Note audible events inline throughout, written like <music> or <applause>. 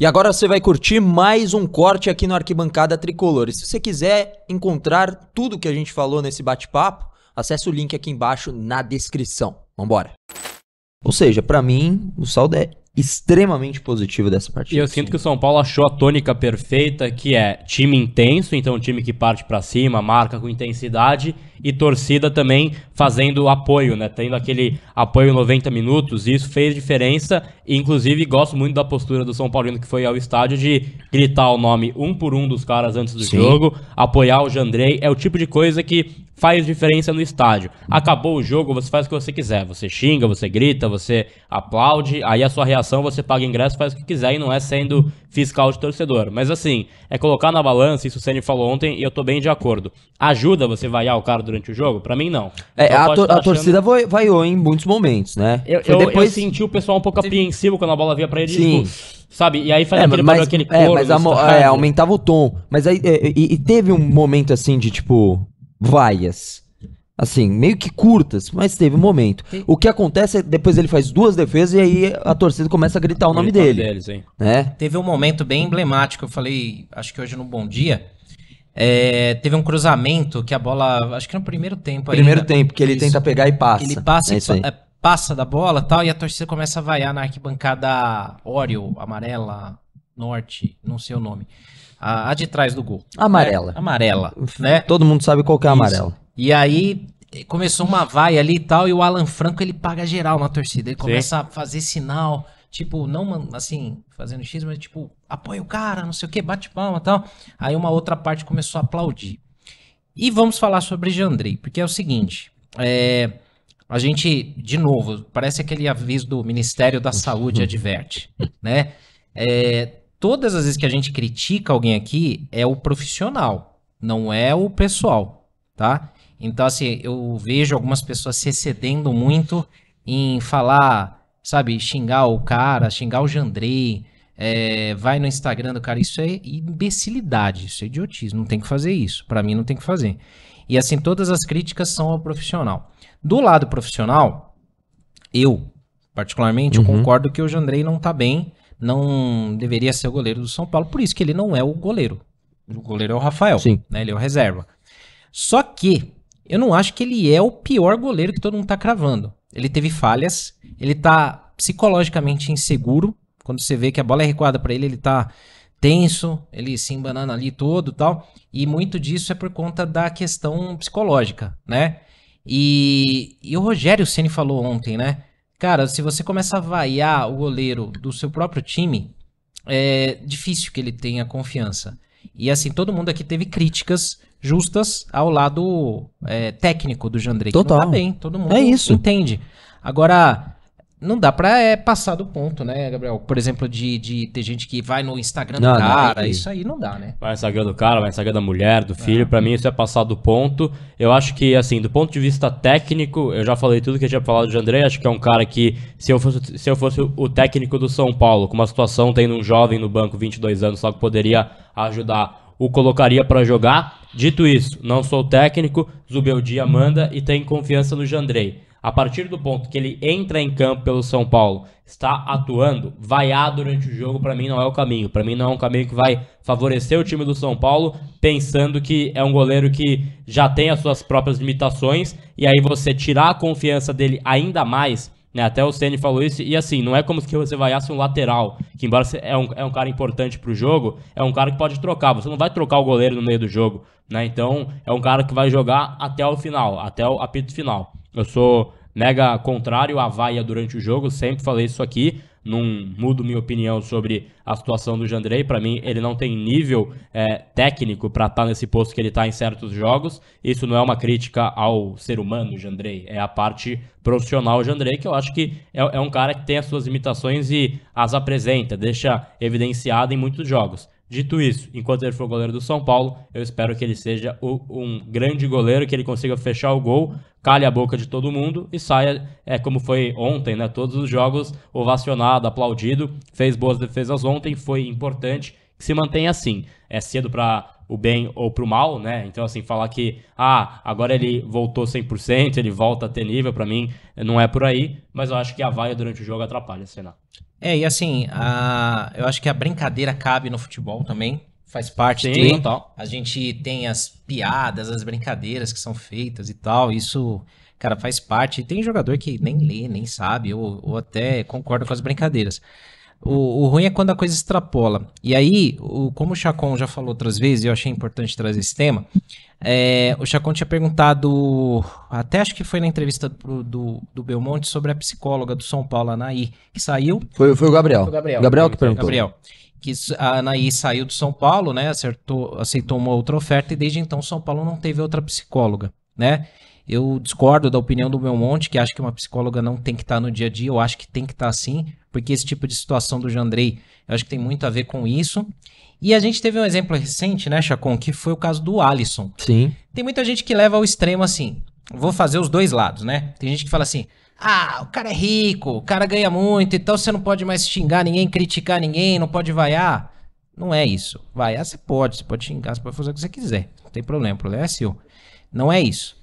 E agora você vai curtir mais um corte aqui no Arquibancada Tricolor. E se você quiser encontrar tudo que a gente falou nesse bate-papo, acesse o link aqui embaixo na descrição. Vambora! Ou seja, para mim, o saldo é extremamente positivo dessa partida. E eu sinto que o São Paulo achou a tônica perfeita, que é time intenso, então um time que parte para cima, marca com intensidade e torcida também fazendo apoio, né? Tendo aquele apoio 90 minutos, e isso fez diferença. E, inclusive, gosto muito da postura do São Paulino que foi ao estádio de gritar o nome um por um dos caras antes do Sim. jogo, apoiar o Jandrei. É o tipo de coisa que faz diferença no estádio. Acabou o jogo, você faz o que você quiser. Você xinga, você grita, você aplaude, aí a sua reação, você paga ingresso, faz o que quiser e não é sendo fiscal de torcedor. Mas assim, é colocar na balança, isso o Senni falou ontem e eu tô bem de acordo. Ajuda você vaiar o cara do durante o jogo? Para mim, não. É, então a, to achando... a, torcida vai, vaiou em muitos momentos, né? Eu, eu, depois... eu senti o pessoal um pouco apreensivo quando a bola vinha pra ele. Sim. Tipo, sabe? E aí fazia é, aquele, mas, aquele coro. É, mas a, é, aumentava o tom. Mas aí, é, e, e teve um momento assim de tipo, vaias assim, meio que curtas, mas teve um momento. Sim. O que acontece é depois ele faz duas defesas e aí a torcida começa a gritar o nome dele. Deles, né? Teve um momento bem emblemático, eu falei, acho que hoje no Bom Dia, é, teve um cruzamento que a bola, acho que no primeiro tempo. Primeiro ainda, tempo, que ele isso, tenta pegar e passa. Ele passa, é, é passa da bola tal, e a torcida começa a vaiar na arquibancada Oreo, amarela, norte, não sei o nome. A, a de trás do gol. Amarela. É, amarela, né? Todo mundo sabe qual que é a amarela. E aí eh, começou uma vaia ali e tal, e o Alan Franco ele paga geral na torcida. Ele começa a fazer sinal tipo, não assim, fazendo X, mas tipo, apoia o cara, não sei o que, bate palma e tal. Aí uma outra parte começou a aplaudir. E vamos falar sobre Jandrei, porque é o seguinte, é, a gente, de novo, parece aquele aviso do Ministério da Saúde adverte, <laughs> né? É, todas as vezes que a gente critica alguém aqui, é o profissional, não é o pessoal, tá? Então, assim, eu vejo algumas pessoas se excedendo muito em falar sabe, xingar o cara, xingar o Jandrei, é, vai no Instagram do cara, isso é imbecilidade, isso é idiotice, não tem que fazer isso, para mim não tem que fazer. E assim, todas as críticas são ao profissional. Do lado profissional, eu, particularmente, uhum. eu concordo que o Jandrei não tá bem, não deveria ser o goleiro do São Paulo, por isso que ele não é o goleiro. O goleiro é o Rafael, Sim. né? Ele é o reserva. Só que eu não acho que ele é o pior goleiro que todo mundo tá cravando. Ele teve falhas, ele tá psicologicamente inseguro. Quando você vê que a bola é recuada para ele, ele tá tenso, ele se embanando ali todo tal. E muito disso é por conta da questão psicológica, né? E, e o Rogério Ceni falou ontem, né? Cara, se você começa a vaiar o goleiro do seu próprio time, é difícil que ele tenha confiança. E assim, todo mundo aqui teve críticas justas ao lado é, técnico do Jandrei. Total. Não tá bem, todo mundo é isso. entende. Agora, não dá pra é, passar do ponto, né, Gabriel? Por exemplo, de, de ter gente que vai no Instagram não, do cara, é. isso aí não dá, né? Vai no Instagram do cara, vai no Instagram da mulher, do é. filho. É. Pra mim, isso é passar do ponto. Eu acho que, assim, do ponto de vista técnico, eu já falei tudo que eu tinha falado de André. Acho que é um cara que, se eu fosse, se eu fosse o técnico do São Paulo, com uma situação tendo um jovem no banco, 22 anos, só que poderia ajudar o colocaria para jogar. Dito isso, não sou técnico, Zubeldia manda e tem confiança no Jandrei. A partir do ponto que ele entra em campo pelo São Paulo, está atuando, vaiar durante o jogo, para mim não é o caminho. Para mim não é um caminho que vai favorecer o time do São Paulo, pensando que é um goleiro que já tem as suas próprias limitações, e aí você tirar a confiança dele ainda mais né? Até o Stene falou isso. E assim, não é como se você vaiasse um lateral, que embora é um, é um cara importante para o jogo, é um cara que pode trocar. Você não vai trocar o goleiro no meio do jogo. Né? Então, é um cara que vai jogar até o final, até o apito final. Eu sou mega contrário à vaia durante o jogo, sempre falei isso aqui, não mudo minha opinião sobre a situação do Jandrei. Para mim, ele não tem nível é, técnico para estar tá nesse posto que ele está em certos jogos. Isso não é uma crítica ao ser humano, Jandrei. É a parte profissional, Jandrei, que eu acho que é, é um cara que tem as suas limitações e as apresenta, deixa evidenciado em muitos jogos. Dito isso, enquanto ele for goleiro do São Paulo, eu espero que ele seja o, um grande goleiro, que ele consiga fechar o gol, calhe a boca de todo mundo e saia, é, como foi ontem, né? Todos os jogos ovacionado, aplaudido, fez boas defesas ontem, foi importante que se mantenha assim. É cedo para o bem ou para o mal, né? Então, assim, falar que, ah, agora ele voltou 100%, ele volta a ter nível, para mim, não é por aí, mas eu acho que a vaia durante o jogo atrapalha, cena. É, e assim, a... eu acho que a brincadeira cabe no futebol também, faz parte Sim, de... Total. A gente tem as piadas, as brincadeiras que são feitas e tal, isso, cara, faz parte. E tem jogador que nem lê, nem sabe, ou, ou até concorda com as brincadeiras. O, o ruim é quando a coisa extrapola. E aí, o, como o Chacon já falou outras vezes, eu achei importante trazer esse tema, é, o Chacon tinha perguntado, até acho que foi na entrevista do, do, do Belmonte, sobre a psicóloga do São Paulo, Anaí, que saiu... Foi, foi o Gabriel. Foi o Gabriel. Gabriel que perguntou. Gabriel que a Anaí saiu do São Paulo, né? Acertou, aceitou uma outra oferta e desde então São Paulo não teve outra psicóloga, né? Eu discordo da opinião do Belmonte, que acho que uma psicóloga não tem que estar tá no dia a dia, eu acho que tem que estar tá sim porque esse tipo de situação do Jandrei, eu acho que tem muito a ver com isso. E a gente teve um exemplo recente, né, Chacon, que foi o caso do Alisson. Sim. Tem muita gente que leva ao extremo assim, vou fazer os dois lados, né? Tem gente que fala assim, ah, o cara é rico, o cara ganha muito, então você não pode mais xingar ninguém, criticar ninguém, não pode vaiar. Não é isso. Vaiar você pode, você pode xingar, você pode fazer o que você quiser. Não tem problema, o problema é seu. Não é isso.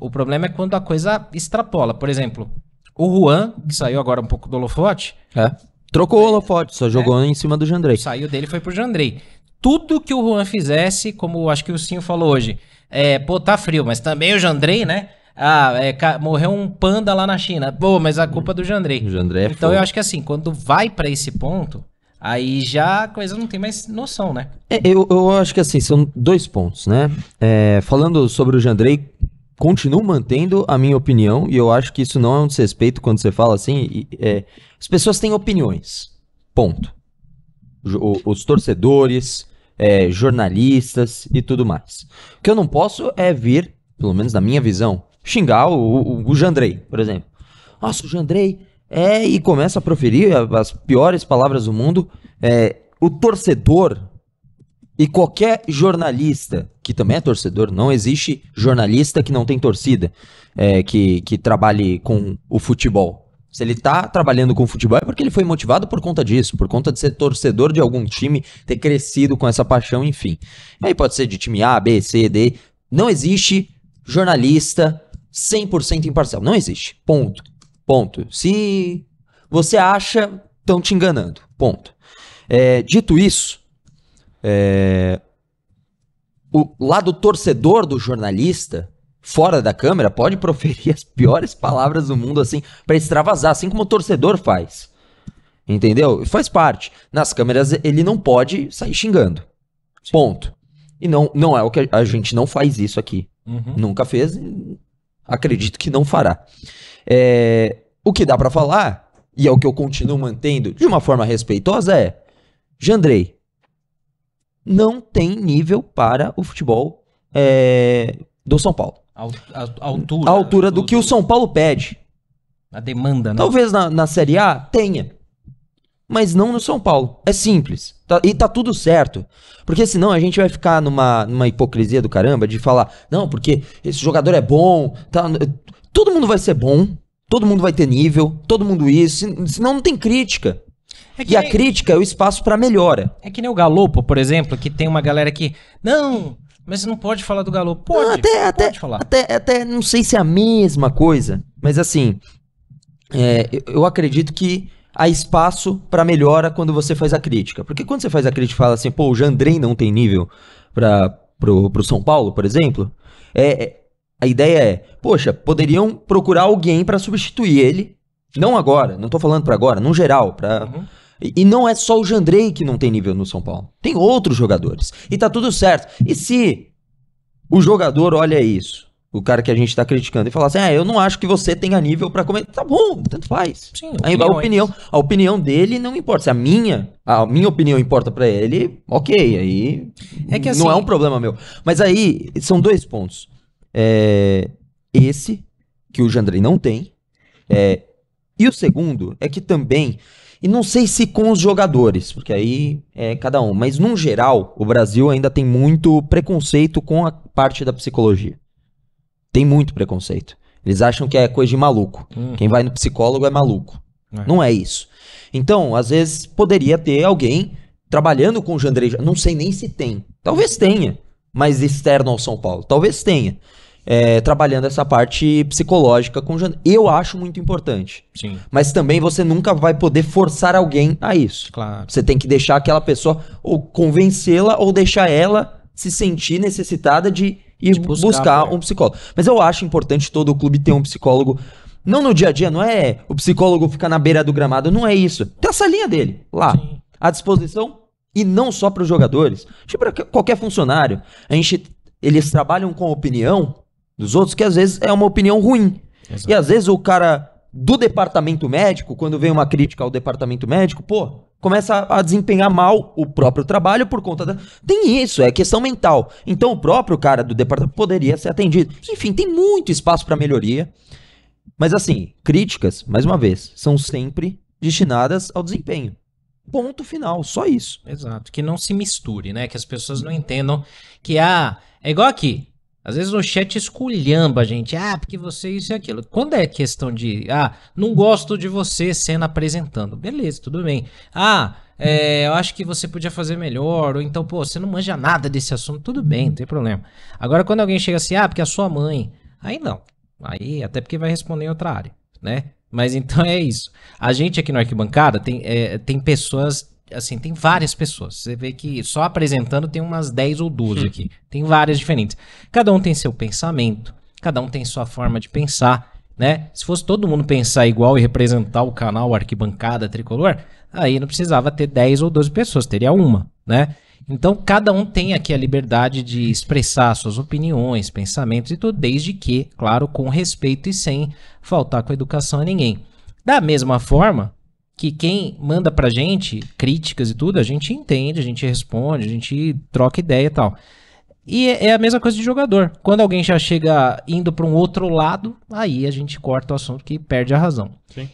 O problema é quando a coisa extrapola. Por exemplo, o Juan, que saiu agora um pouco do holofote. É. Trocou o holofote, só jogou é, em cima do Jandrei. Saiu dele foi pro Jandrei. Tudo que o Juan fizesse, como acho que o Cinho falou hoje, é, pô, tá frio, mas também o Jandrei, né? Ah, é, morreu um panda lá na China. Pô, mas a culpa é do Jandrei. O Jandrei é Então foda. eu acho que assim, quando vai para esse ponto, aí já a coisa não tem mais noção, né? É, eu, eu acho que assim, são dois pontos, né? É, falando sobre o Jandrei, continuo mantendo a minha opinião e eu acho que isso não é um desrespeito quando você fala assim. É, as pessoas têm opiniões. Ponto. Os torcedores, é, jornalistas e tudo mais. O que eu não posso é vir, pelo menos na minha visão, xingar o, o, o Jandrei, por exemplo. Nossa, o Jandrei é e começa a proferir as piores palavras do mundo. É, o torcedor e qualquer jornalista que também é torcedor, não existe jornalista que não tem torcida, é, que, que trabalhe com o futebol. Se ele está trabalhando com futebol é porque ele foi motivado por conta disso, por conta de ser torcedor de algum time, ter crescido com essa paixão, enfim. Aí pode ser de time A, B, C, D. Não existe jornalista 100% imparcial. Não existe. Ponto. Ponto. Se você acha, estão te enganando. Ponto. É, dito isso, é, o lado torcedor do jornalista fora da câmera pode <laughs> proferir as piores palavras do mundo assim para extravasar, assim como o torcedor faz. Entendeu? Faz parte. Nas câmeras ele não pode sair xingando. Ponto. E não, não é o que a, a gente não faz isso aqui. Uhum. Nunca fez, acredito que não fará. É, o que dá para falar, e é o que eu continuo mantendo de uma forma respeitosa, é: Jandrei, não tem nível para o futebol é, do São Paulo. A, a, a altura. A altura do, do que o São Paulo pede. A demanda, né? Talvez na, na Série A tenha. Mas não no São Paulo. É simples. Tá, e tá tudo certo. Porque senão a gente vai ficar numa, numa hipocrisia do caramba de falar, não, porque esse jogador é bom. Tá, todo mundo vai ser bom. Todo mundo vai ter nível. Todo mundo isso. Senão não tem crítica. É e a crítica é o espaço para melhora. É que nem o Galopo, por exemplo, que tem uma galera que. Não, mas não pode falar do Galopo. Pode, não, até, até, pode falar. Até, até não sei se é a mesma coisa, mas assim. É, eu acredito que há espaço para melhora quando você faz a crítica. Porque quando você faz a crítica e fala assim, pô, o Jandrei não tem nível para pro, pro São Paulo, por exemplo, é, é, a ideia é, poxa, poderiam procurar alguém para substituir ele. Não agora, não tô falando para agora, no geral, pra. uhum. E não é só o Jandrei que não tem nível no São Paulo. Tem outros jogadores. E tá tudo certo. E se o jogador olha isso, o cara que a gente tá criticando, e fala assim: Ah, eu não acho que você tenha nível para comentar. Tá bom, tanto faz. Sim, a, a, opinião, a opinião dele não importa. Se a minha, a minha opinião importa para ele, ok. Aí é que assim... não é assim um problema meu. Mas aí são dois pontos. É, esse, que o Jandrei não tem. É, e o segundo é que também, e não sei se com os jogadores, porque aí é cada um, mas num geral, o Brasil ainda tem muito preconceito com a parte da psicologia. Tem muito preconceito. Eles acham que é coisa de maluco. Hum. Quem vai no psicólogo é maluco. É. Não é isso. Então, às vezes, poderia ter alguém trabalhando com o Jandrei. Não sei nem se tem. Talvez tenha, mas externo ao São Paulo. Talvez tenha é, trabalhando essa parte psicológica com o Jandrei. Eu acho muito importante. Sim. Mas também você nunca vai poder forçar alguém a isso. Claro. Você tem que deixar aquela pessoa, ou convencê-la, ou deixar ela se sentir necessitada de ir de buscar, buscar um psicólogo. Mas eu acho importante todo o clube ter um psicólogo. Não no dia a dia, não é o psicólogo ficar na beira do gramado, não é isso. Tem a salinha dele lá, Sim. à disposição, e não só para os jogadores, para tipo, qualquer funcionário. A gente, eles trabalham com opinião dos outros, que às vezes é uma opinião ruim. Exato. E às vezes o cara do departamento médico, quando vem uma crítica ao departamento médico, pô, começa a, desempenhar mal o próprio trabalho por conta da. Tem isso, é questão mental. Então o próprio cara do departamento poderia ser atendido. Enfim, tem muito espaço para melhoria. Mas assim, críticas, mais uma vez, são sempre destinadas ao desempenho. Ponto final, só isso. Exato, que não se misture, né? Que as pessoas não entendam que há ah, é igual aqui. Às vezes no chat esculhamba a gente. Ah, porque você é isso e aquilo. Quando é questão de. Ah, não gosto de você sendo apresentando. Beleza, tudo bem. Ah, é, eu acho que você podia fazer melhor, ou então, pô, você não manja nada desse assunto, tudo bem, não tem problema. Agora, quando alguém chega assim, ah, porque é a sua mãe, aí não, aí até porque vai responder em outra área, né? Mas então é isso. A gente aqui no Arquibancada tem, é, tem pessoas assim, tem várias pessoas. Você vê que só apresentando tem umas 10 ou 12 aqui. Tem várias diferentes. Cada um tem seu pensamento, cada um tem sua forma de pensar, né? Se fosse todo mundo pensar igual e representar o canal Arquibancada Tricolor, aí não precisava ter 10 ou 12 pessoas, teria uma, né? Então, cada um tem aqui a liberdade de expressar suas opiniões, pensamentos e tudo, desde que, claro, com respeito e sem faltar com a educação a ninguém. Da mesma forma, que quem manda pra gente críticas e tudo, a gente entende, a gente responde, a gente troca ideia e tal. E é, é a mesma coisa de jogador. Quando alguém já chega indo para um outro lado, aí a gente corta o assunto que perde a razão. Sim.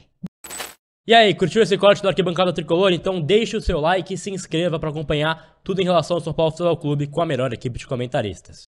E aí, curtiu esse corte do Arquibancada Tricolor? Então deixe o seu like e se inscreva para acompanhar tudo em relação ao São Paulo Futebol Clube com a melhor equipe de comentaristas.